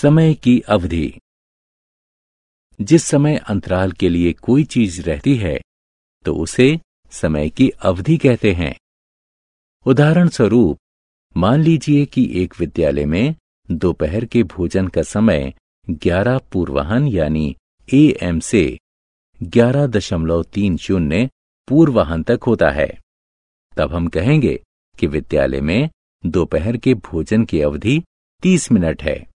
समय की अवधि जिस समय अंतराल के लिए कोई चीज रहती है तो उसे समय की अवधि कहते हैं उदाहरण स्वरूप मान लीजिए कि एक विद्यालय में दोपहर के भोजन का समय 11 पूर्वाहन यानी ए एम से 11.30 पूर्वाहन तक होता है तब हम कहेंगे कि विद्यालय में दोपहर के भोजन की अवधि 30 मिनट है